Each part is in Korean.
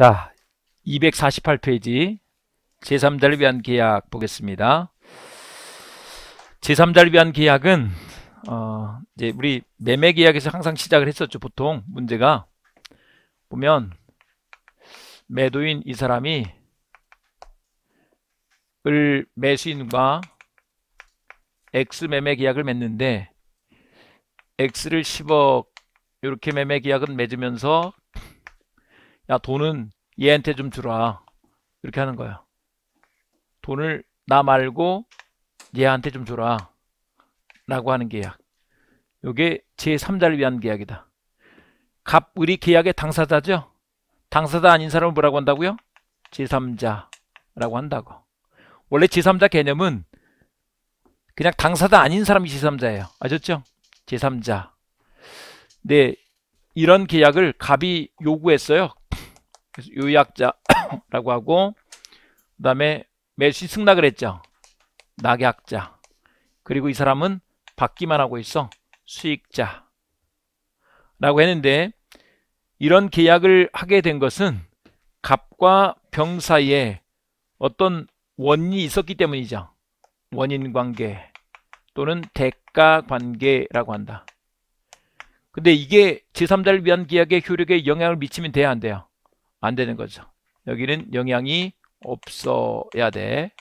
자, 248페이지 제3자를 위한 계약 보겠습니다. 제3자를 위한 계약은 어, 이제 우리 매매 계약에서 항상 시작을 했었죠. 보통 문제가 보면 매도인 이 사람이 을 매수인과 X 매매 계약을 맺는데 X를 10억 이렇게 매매 계약은 맺으면서 야 돈은 얘한테 좀 주라 이렇게 하는 거야 돈을 나 말고 얘한테 좀 줘라 라고 하는 계약 요게 제3자를 위한 계약이다 갑의리 계약의 당사자죠 당사자 아닌 사람은 뭐라고 한다고요? 제3자라고 한다고 원래 제3자 개념은 그냥 당사자 아닌 사람이 제3자예요 아셨죠? 제3자 네 이런 계약을 갑이 요구했어요 그래서 요약자라고 하고 그 다음에 메시 승낙 을했죠 낙약자 그리고 이 사람은 받기만 하고 있어 수익자 라고 했는데 이런 계약을 하게 된 것은 갑과 병 사이에 어떤 원인이 있었기 때문이죠. 원인 관계 또는 대가 관계라고 한다. 근데 이게 제3자를 위한 계약의 효력에 영향을 미치면 돼야 안 돼요. 안 되는 거죠. 여기는 영향이 없어야 돼.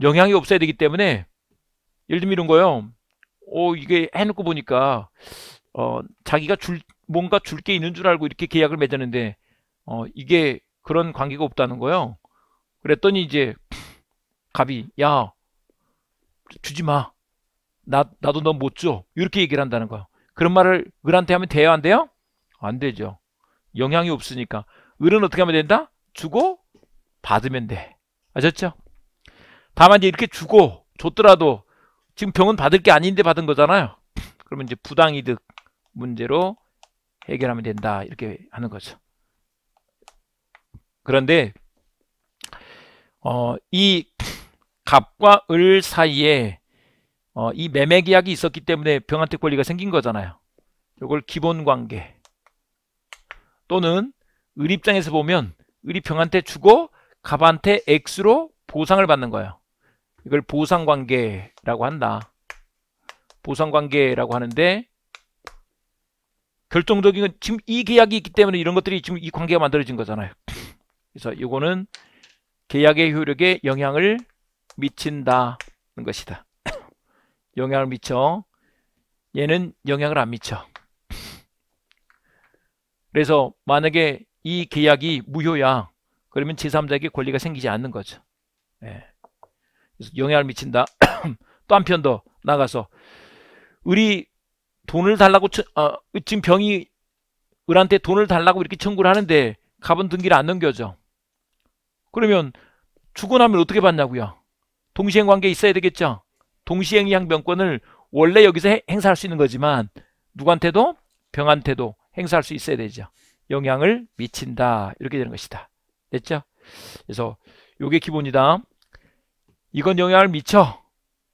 영향이 없어야 되기 때문에 예를 들면 이런 거요. 오 어, 이게 해놓고 보니까 어 자기가 줄 뭔가 줄 게 있는 줄 알고 이렇게 계약을 맺었는데 어 이게 그런 관계가 없다는 거예요. 그랬더니 이제 갑이 야 주지 마. 나 나도 넌 못 줘. 이렇게 얘기를 한다는 거야. 그런 말을 을한테 하면 돼요, 안 돼요? 안 되죠. 영향이 없으니까 을은 어떻게 하면 된다? 주고 받으면 돼 아셨죠? 다만 이제 이렇게 주고 줬더라도 지금 병은 받을 게 아닌데 받은 거잖아요 그러면 이제 부당이득 문제로 해결하면 된다 이렇게 하는 거죠 그런데 어, 이 갑과 을 사이에 어, 이 매매 계약이 있었기 때문에 병한테 권리가 생긴 거잖아요 이걸 기본 관계 또는 을 입장에서 보면 을이 병한테 주고 갑한테 X로 보상을 받는 거예요. 이걸 보상관계라고 한다. 보상관계라고 하는데 결정적인 건 지금 이 계약이 있기 때문에 이런 것들이 지금 이 관계가 만들어진 거잖아요. 그래서 이거는 계약의 효력에 영향을 미친다는 것이다. 영향을 미쳐. 얘는 영향을 안 미쳐. 그래서 만약에 이 계약이 무효야 그러면 제3자에게 권리가 생기지 않는 거죠 예. 그래서 영향을 미친다 또 한편 더 나가서 우리 돈을 달라고 어, 지금 병이 을한테 돈을 달라고 이렇게 청구를 하는데 가본 등기를 안 넘겨줘 그러면 죽어 나면 어떻게 받냐고요 동시행 관계 있어야 되겠죠 동시행위항 병권을 원래 여기서 해, 행사할 수 있는 거지만 누구한테도 병한테도 행사할 수 있어야 되죠. 영향을 미친다. 이렇게 되는 것이다. 됐죠? 그래서 요게 기본이다. 이건 영향을 미쳐.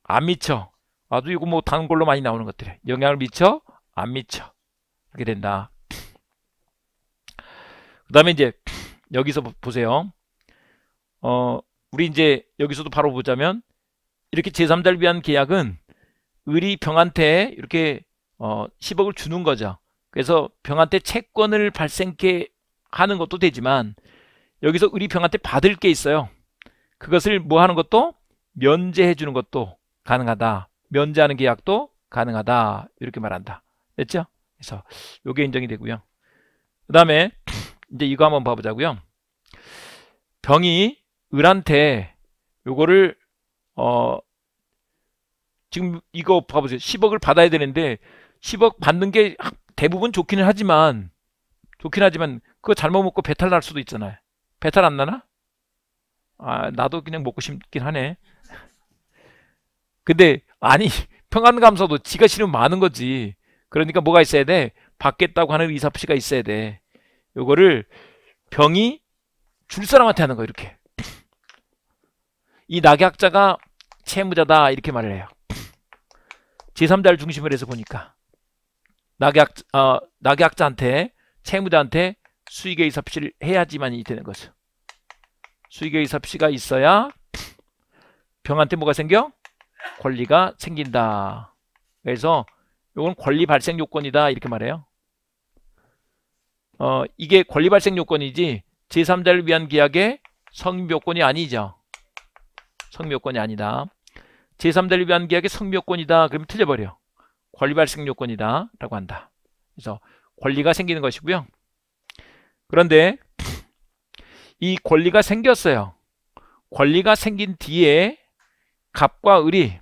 안 미쳐. 아주 이거 뭐단골로 많이 나오는 것들에 영향을 미쳐. 안 미쳐. 이렇게 된다. 그 다음에 이제 여기서 보세요. 어, 우리 이제 여기서도 바로 보자면 이렇게 제3자를 위한 계약은 을이 병한테 이렇게 어, 10억을 주는 거죠. 그래서 병한테 채권을 발생케 하는 것도 되지만 여기서 우리 병한테 받을 게 있어요. 그것을 뭐 하는 것도 면제해 주는 것도 가능하다. 면제하는 계약도 가능하다. 이렇게 말한다. 됐죠? 그래서 요게 인정이 되고요. 그 다음에 이제 이거 한번 봐보자고요. 병이 을한테 요거를 어 지금 이거 봐보세요. 10억을 받아야 되는데 10억 받는 게 대부분 좋기는 하지만 좋긴 하지만 그거 잘못 먹고 배탈 날 수도 있잖아요. 배탈 안 나나? 아 나도 그냥 먹고 싶긴 하네. 근데 아니 평안감사도 지가 싫으면 많은 뭐 거지. 그러니까 뭐가 있어야 돼? 받겠다고 하는 의사표시가 있어야 돼. 요거를 병이 줄 사람한테 하는 거 이렇게. 이 낙약자가 채무자다 이렇게 말을 해요. 제3자를 중심으로 해서 보니까 낙약, 어, 낙약자한테, 채무자한테 수익의 이사표시를 해야지만이 되는 거죠. 수익의 이사표시가 있어야 병한테 뭐가 생겨? 권리가 생긴다. 그래서 이건 권리 발생 요건이다 이렇게 말해요. 어, 이게 권리 발생 요건이지 제3자를 위한 계약의 성묘권이 아니죠. 성묘권이 아니다. 제3자를 위한 계약의 성묘권이다. 그럼 틀려버려. 권리 발생 요건이다 라고 한다 그래서 권리가 생기는 것이고요 그런데 이 권리가 생겼어요 권리가 생긴 뒤에 갑과 을이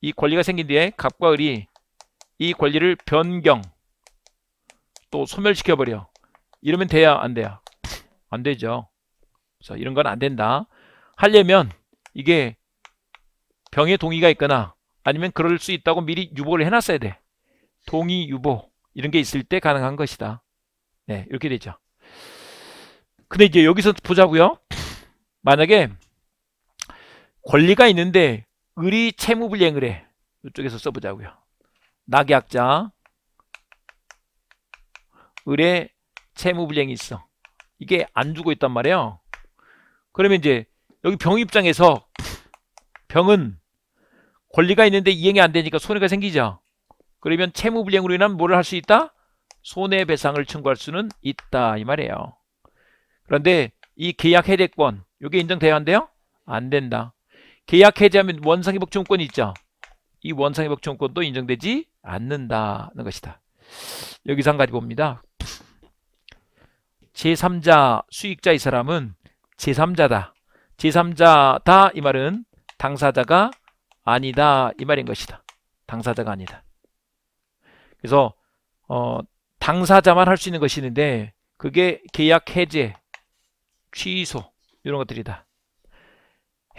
이 권리가 생긴 뒤에 갑과 을이 이 권리를 변경 또 소멸시켜버려 이러면 돼야 안 돼요 안 되죠 그래서 이런 건 안 된다 하려면 이게 병의 동의가 있거나 아니면 그럴 수 있다고 미리 유보를 해놨어야 돼. 동의 유보 이런 게 있을 때 가능한 것이다. 네, 이렇게 되죠. 근데 이제 여기서 보자고요. 만약에 권리가 있는데 을이 채무불이행을 해. 이쪽에서 써보자고요. 낙약자 을의 채무불이행이 있어. 이게 안 주고 있단 말이에요. 그러면 이제 여기 병 입장에서 병은 권리가 있는데 이행이 안 되니까 손해가 생기죠. 그러면 채무불이행으로 인한 뭐를 할 수 있다? 손해배상을 청구할 수는 있다 이 말이에요. 그런데 이 계약 해제권 이게 인정돼야 한대요? 안 된다. 계약 해제하면 원상회복청구권이 있죠. 이 원상회복청구권도 인정되지 않는다는 것이다. 여기서 한 가지 봅니다. 제3자 수익자 이 사람은 제3자다. 제3자다 이 말은 당사자가 아니다 이 말인 것이다. 당사자가 아니다. 그래서 어, 당사자만 할 수 있는 것이 있는데 그게 계약 해제, 취소 이런 것들이다.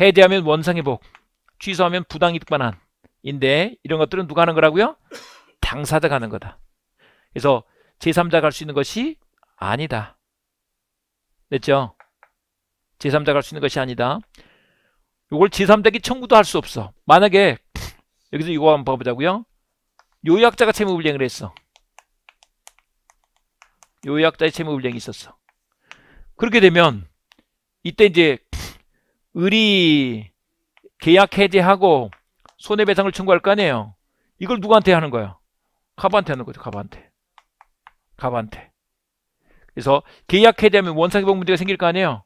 해제하면 원상회복, 취소하면 부당이득 반환인데 이런 것들은 누가 하는 거라고요? 당사자가 하는 거다. 그래서 제3자가 할 수 있는 것이 아니다. 됐죠? 제3자가 할 수 있는 것이 아니다. 이걸 제3대기 청구도 할 수 없어. 만약에 여기서 이거 한번 봐보자고요. 요약자가 채무불이행을 했어. 요약자의 채무불이행이 있었어. 그렇게 되면 이때 이제 의리 계약 해제하고 손해배상을 청구할 거 아니에요. 이걸 누구한테 하는 거예요? 갑한테 하는 거죠. 갑한테. 갑한테. 그래서 계약 해제하면 원상회복 문제가 생길 거 아니에요.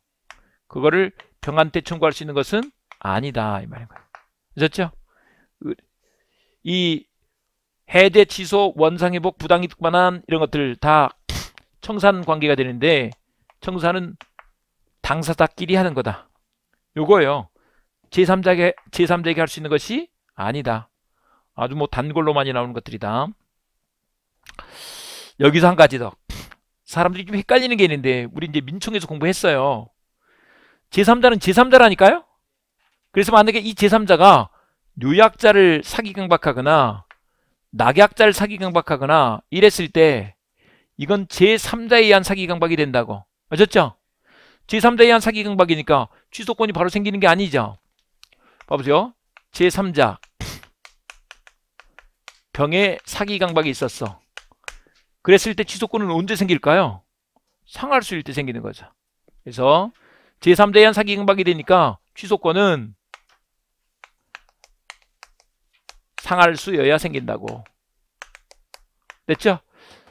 그거를 병한테 청구할 수 있는 것은 아니다 이 말인 거예요. 그렇죠? 이 해제 취소 원상 회복 부당이득반환 이런 것들 다 청산 관계가 되는데 청산은 당사자끼리 하는 거다. 요거예요. 제3자에게 제3자에게 할 수 있는 것이 아니다. 아주 뭐 단골로 많이 나오는 것들이다. 여기서 한 가지 더 사람들이 좀 헷갈리는 게 있는데 우리 이제 민청에서 공부했어요. 제3자는 제3자라니까요. 그래서 만약에 이 제3자가 요약자를 사기 강박하거나 낙약자를 사기 강박하거나 이랬을 때 이건 제3자에 의한 사기 강박이 된다고 맞셨죠 제3자에 의한 사기 강박이니까 취소권이 바로 생기는 게 아니죠 봐보세요 제3자 병에 사기 강박이 있었어 그랬을 때 취소권은 언제 생길까요? 상할수일 때 생기는 거죠 그래서 제3자에 의한 사기 강박이 되니까 취소권은 상할수 여야 생긴다고. 됐죠?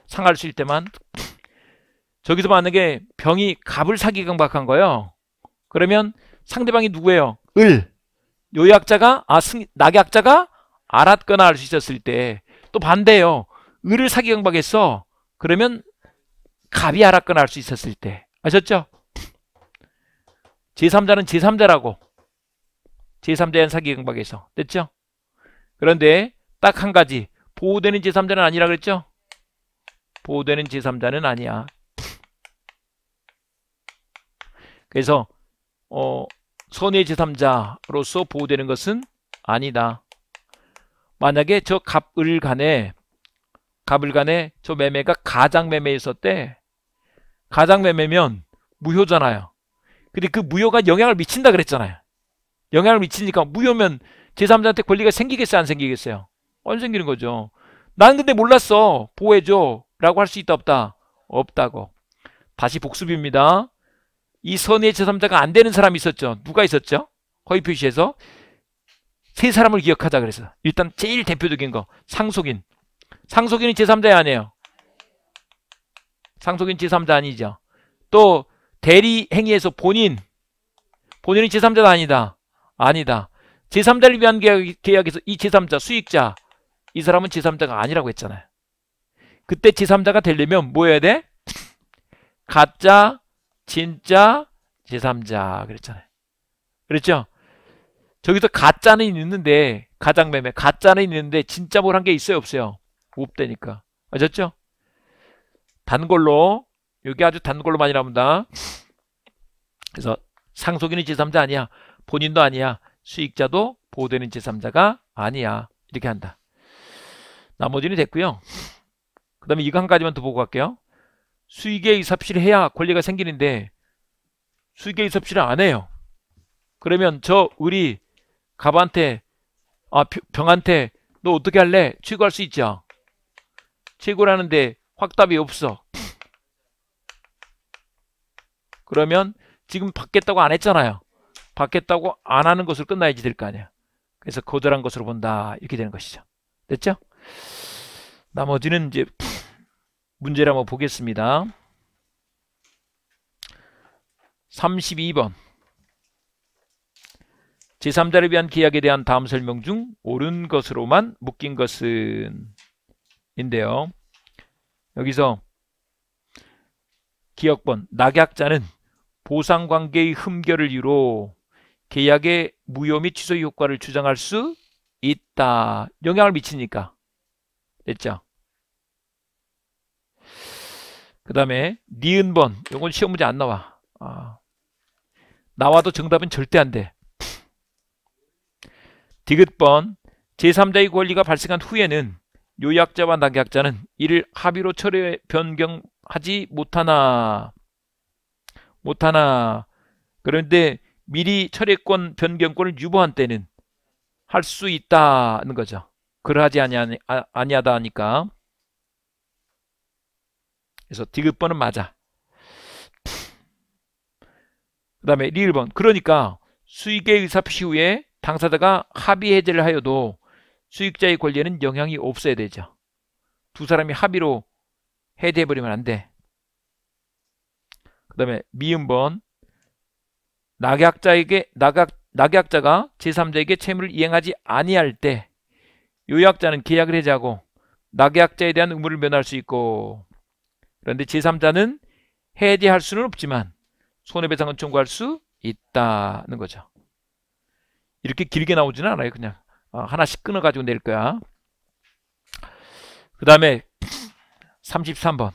상할수일 때만. 저기서 만약에 병이 갑을 사기 강박한 거예요. 그러면 상대방이 누구예요? 을. 요약자가 아 승, 낙약자가 알았거나 할 수 있었을 때 또 반대예요. 을을 사기 강박했어. 그러면 갑이 알았거나 할 수 있었을 때. 아셨죠? 제3자는 제3자라고. 제3자의 사기 강박에서. 됐죠? 그런데 딱 한 가지 보호되는 제3자는 아니라 그랬죠? 보호되는 제3자는 아니야. 그래서 어, 선의 제3자로서 보호되는 것은 아니다. 만약에 저 갑을 간에 갑을 간에 저 매매가 가장 매매였었대. 가장 매매면 무효잖아요. 근데 그 무효가 영향을 미친다 그랬잖아요. 영향을 미치니까 무효면 제3자한테 권리가 생기겠어요? 안 생기겠어요? 안 생기는 거죠. 난 근데 몰랐어. 보호해줘. 라고 할 수 있다 없다? 없다고. 다시 복습입니다. 이 선의 제3자가 안 되는 사람이 있었죠. 누가 있었죠? 허위 표시에서 세 사람을 기억하자 그래서 일단 제일 대표적인 거 상속인. 상속인이 제3자야 아니에요? 상속인 제3자 아니죠. 또 대리 행위에서 본인 본인이 제3자가 아니다. 아니다. 제3자를 위한 계약, 에서이 제3자, 수익자 이 사람은 제3자가 아니라고 했잖아요. 그때 제3자가 되려면 뭐 해야 돼? 가짜, 진짜, 제3자 그랬잖아요. 그랬죠? 저기서 가짜는 있는데 가장 매매 가짜는 있는데 진짜 뭘 한 게 있어요 없어요? 없다니까. 아셨죠? 단골로 여기 아주 단골로 많이 나옵니다. 그래서 상속인이 제3자 아니야. 본인도 아니야. 수익자도 보호되는 제3자가 아니야. 이렇게 한다. 나머지는 됐고요. 그 다음에 이거 한 가지만 더 보고 갈게요. 수익의 의삽실 해야 권리가 생기는데 수익의 의삽실을 안 해요. 그러면 저 우리 갑한테 아 병한테 너 어떻게 할래? 최고할 수 있죠. 최고하는데 확답이 없어. 그러면 지금 받겠다고 안 했잖아요. 받겠다고 안 하는 것으로 끝나야지 될 거 아니야. 그래서 거절한 것으로 본다. 이렇게 되는 것이죠. 됐죠? 나머지는 이제 문제를 한번 보겠습니다. 32번 제3자를 위한 계약에 대한 다음 설명 중 옳은 것으로만 묶인 것은 인데요. 여기서 기억번 낙약자는 보상관계의 흠결을 이유로 계약의 무효 및 취소 효과를 주장할 수 있다. 영향을 미치니까. 됐죠? 그 다음에 니은번 이건 시험 문제 안 나와. 아. 나와도 정답은 절대 안 돼. 디귿번 제3자의 권리가 발생한 후에는 요약자와 낙약자는 이를 합의로 철회 변경하지 못하나 못하나 그런데 미리 철회권 변경권을 유보한 때는 할 수 있다는 거죠. 그러하지 아니하니, 아, 아니하다 하니까 그래서 디귿번은 맞아. 그 다음에 리을번 그러니까 수익의 의사표시 후에 당사자가 합의 해제를 하여도 수익자의 권리에는 영향이 없어야 되죠. 두 사람이 합의로 해제해버리면 안 돼. 그 다음에 미음번 낙약자에게 낙약 낙약자가 제3자에게 채무를 이행하지 아니할 때 요약자는 계약을 해제하고 낙약자에 대한 의무를 면할 수 있고 그런데 제3자는 해제할 수는 없지만 손해배상은 청구할 수 있다는 거죠. 이렇게 길게 나오지는 않아요. 그냥 어, 하나씩 끊어가지고 낼 거야. 그 다음에 33번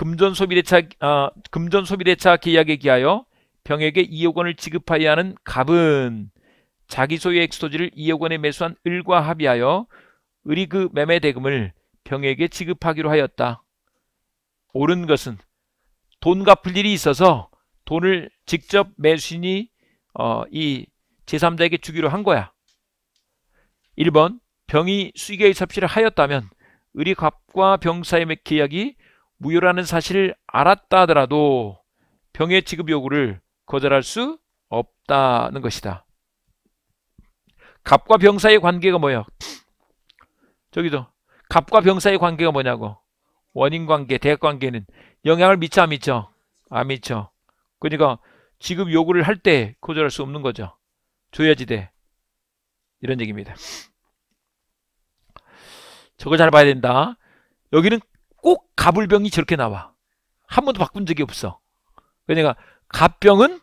금전 소비대차 아, 어, 금전 소비대차 계약에 기하여 병에게 2억 원을 지급하여야 하는 갑은 자기 소유의 엑스토지를 2억 원에 매수한 을과 합의하여 을이 그 매매 대금을 병에게 지급하기로 하였다. 옳은 것은 돈 갚을 일이 있어서 돈을 직접 매수인이 어, 이 제3자에게 주기로 한 거야. 1번 병이 수익의 섭취를 하였다면 의리 갑과 병 사이의 계약이 무효라는 사실을 알았다 하더라도 병의 지급 요구를 거절할 수 없다는 것이다. 갑과 병 사이의 관계가 뭐야? 저기죠. 갑과 병 사이의 관계가 뭐냐고. 원인 관계, 대학 관계는 영향을 미쳐 안 미쳐? 안 미쳐. 그러니까 지급 요구를 할 때 거절할 수 없는 거죠. 줘야지 돼. 이런 얘기입니다. 저거 잘 봐야 된다. 여기는 꼭 가불병이 저렇게 나와. 한 번도 바꾼 적이 없어. 그러니까 갑병은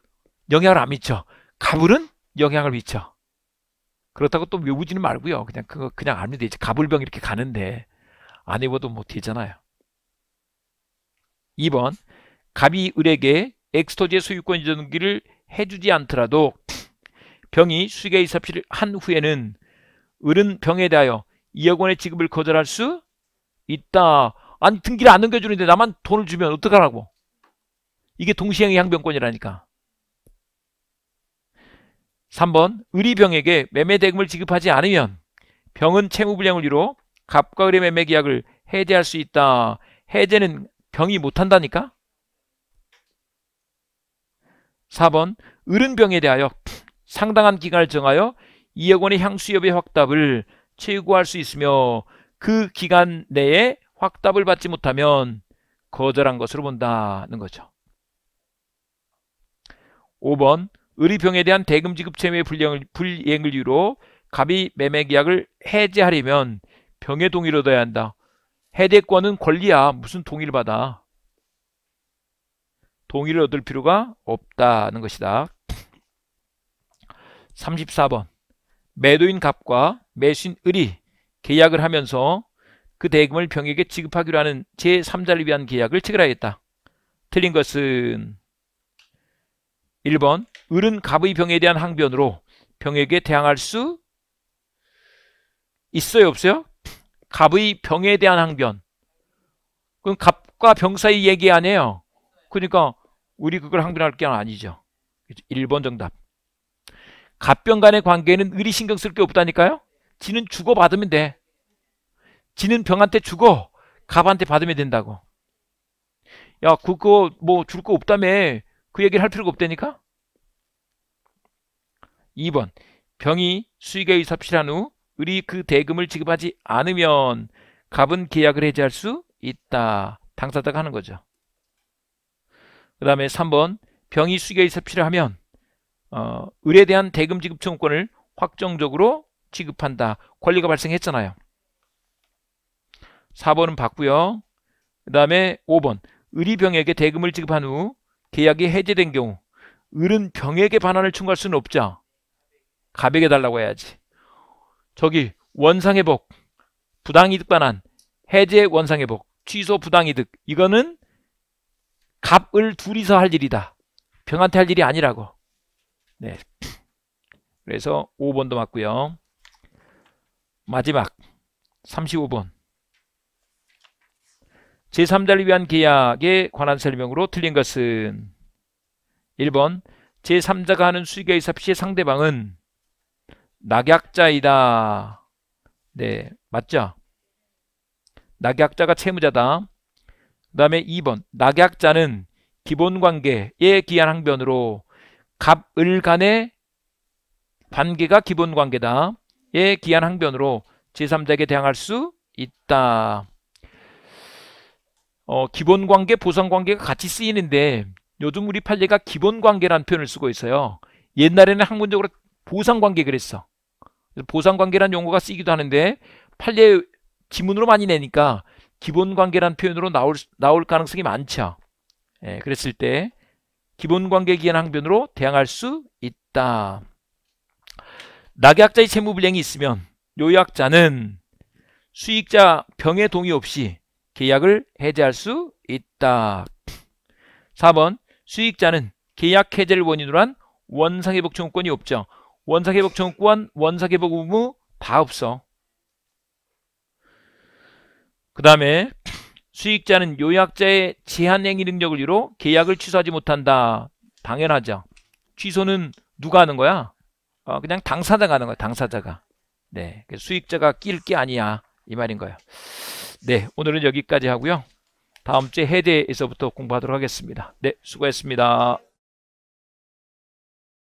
영향을 안 미쳐. 가불은 영향을 미쳐. 그렇다고 또 외우지는 말고요. 그냥 그거 그냥 알면 되지. 가불병 이렇게 가는데 안외워도뭐 되잖아요. 2번 갑이 을에게 엑스토지의 소유권 이전기를 해주지 않더라도 병이 수익의 이사피를 한 후에는 을은 병에 대하여 2억 원의 지급을 거절할 수 있다. 안 등기를 안 넘겨주는데 나만 돈을 주면 어떡하라고 이게 동시행의 항변권이라니까 3번 의리병에게 매매 대금을 지급하지 않으면 병은 채무불량을 위로 갑과 을의 매매 계약을 해제할 수 있다 해제는 병이 못한다니까 4번 을은 병에 대하여 상당한 기간을 정하여 2억 원의 향수협의 확답을 최고할 수 있으며 그 기간 내에 확답을 받지 못하면 거절한 것으로 본다는 거죠. 5번 의리병에 대한 대금 지급 체의 불이행을, 불이행을 이유로 갑이 매매 계약을 해제하려면 병의 동의를 얻어야 한다. 해제권은 권리야. 무슨 동의를 받아. 동의를 얻을 필요가 없다는 것이다. 34번 매도인 갑과 매수인 의리 계약을 하면서 그 대금을 병에게 지급하기로 하는 제3자를 위한 계약을 체결하겠다. 틀린 것은 1번 을은 갑의 병에 대한 항변으로 병에게 대항할 수 있어요 없어요? 갑의 병에 대한 항변 그건 갑과 병 사이 얘기 아니에요 그러니까 우리 그걸 항변할 게 아니죠 1번 정답 갑병 간의 관계는 을이 신경 쓸 게 없다니까요 지는 주고받으면 돼 지는 병한테 주고 갑한테 받으면 된다고. 야 그거 뭐 줄 거 없다며 그 얘기를 할 필요가 없다니까? 2번 병이 수익에 의삽실한 후 을이 그 대금을 지급하지 않으면 갑은 계약을 해지할 수 있다. 당사자가 하는 거죠. 그 다음에 3번 병이 수익에 의삽실을 하면 어, 을에 대한 대금 지급 청구권을 확정적으로 지급한다. 권리가 발생했잖아요. 4번은 받고요. 그 다음에 5번 의리병에게 대금을 지급한 후 계약이 해제된 경우 을은 병에게 반환을 청구할 수는 없자 갑에게 달라고 해야지. 저기 원상회복, 부당이득 반환, 해제 원상회복, 취소 부당이득 이거는 갑을 둘이서 할 일이다. 병한테 할 일이 아니라고. 네. 그래서 5번도 맞고요. 마지막 35번. 제3자를 위한 계약에 관한 설명으로 틀린 것은 1번 제3자가 하는 수익의 의삽 시에 상대방은 낙약자이다. 네, 맞죠? 낙약자가 채무자다. 그 다음에 2번 낙약자는 기본관계에 기한 항변으로 갑을 간의 관계가 기본관계다에 기한 항변으로 제3자에게 대항할 수 있다. 어, 기본 관계, 보상 관계가 같이 쓰이는데 요즘 우리 판례가 기본 관계라는 표현을 쓰고 있어요. 옛날에는 학문적으로 보상 관계 그랬어. 보상 관계란 용어가 쓰이기도 하는데 판례 지문으로 많이 내니까 기본 관계란 표현으로 나올 나올 가능성이 많죠. 예, 그랬을 때 기본 관계 기한 항변으로 대항할 수 있다. 낙약자의 채무 불량이 있으면 요약자는 수익자 병의 동의 없이 계약을 해제할 수 있다. 4번 수익자는 계약 해제를 원인으로 한 원상회복 청구권이 없죠. 원상회복 청구권, 원상회복 의무 다 없어. 그 다음에 수익자는 요약자의 제한행위 능력을 이유로 계약을 취소하지 못한다. 당연하죠. 취소는 누가 하는 거야? 어, 그냥 당사자가 하는 거야. 당사자가. 네, 수익자가 낄 게 아니야. 이 말인 거예요. 네, 오늘은 여기까지 하고요. 다음 주에 해제에서부터 공부하도록 하겠습니다. 네, 수고했습니다.